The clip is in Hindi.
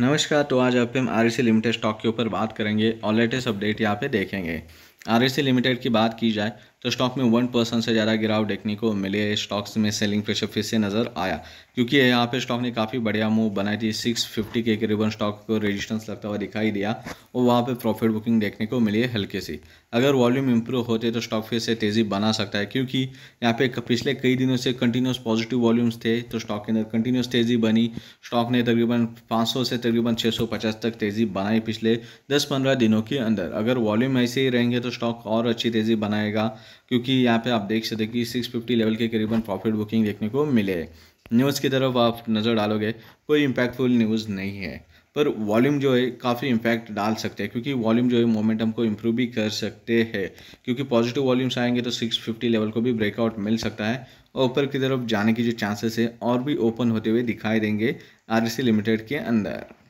नमस्कार तो आज आप हम आर लिमिटेड स्टॉक के ऊपर बात करेंगे और लेटेस्ट अपडेट यहाँ पे देखेंगे आर सी लिमिटेड की बात की जाए तो स्टॉक में वन परसेंट से ज़्यादा गिराव देखने को मिले स्टॉक्स में सेलिंग प्रेशर फिर से नज़र आया क्योंकि यहाँ पे स्टॉक ने काफ़ी बढ़िया मूव बनाई थी सिक्स फिफ्टी के करीबन स्टॉक को रेजिस्टेंस लगता हुआ दिखाई दिया और वहाँ पे प्रॉफिट बुकिंग देखने को मिली है हल्के सी अगर वॉल्यूम इंप्रूव होते तो स्टॉक फिर से तेज़ी बना सकता है क्योंकि यहाँ पे पिछले कई दिनों से कंटिन्यूस पॉजिटिव वॉल्यूम्स थे तो स्टॉक के अंदर कंटिन्यूस तेज़ी बनी स्टॉक ने तकरीबन पाँच से तकरीबन छः तक तेज़ी बनाई पिछले दस पंद्रह दिनों के अंदर अगर वॉल्यूम ऐसे ही रहेंगे तो स्टॉक और अच्छी तेज़ी बनाएगा क्योंकि यहाँ पे आप देख सकते कि सिक्स फिफ्टी लेवल के करीबन प्रॉफिट बुकिंग देखने को मिले न्यूज़ की तरफ आप नज़र डालोगे कोई इम्पैक्टफुल न्यूज़ नहीं है पर वॉल्यूम जो है काफ़ी इम्पैक्ट डाल सकते हैं क्योंकि वॉल्यूम जो है मोमेंटम को इम्प्रूव भी कर सकते हैं क्योंकि पॉजिटिव वॉल्यूम्स आएंगे तो 650 लेवल को भी ब्रेकआउट मिल सकता है और ऊपर की तरफ जाने की जो चांसेस है और भी ओपन होते हुए दिखाई देंगे आर लिमिटेड e के अंदर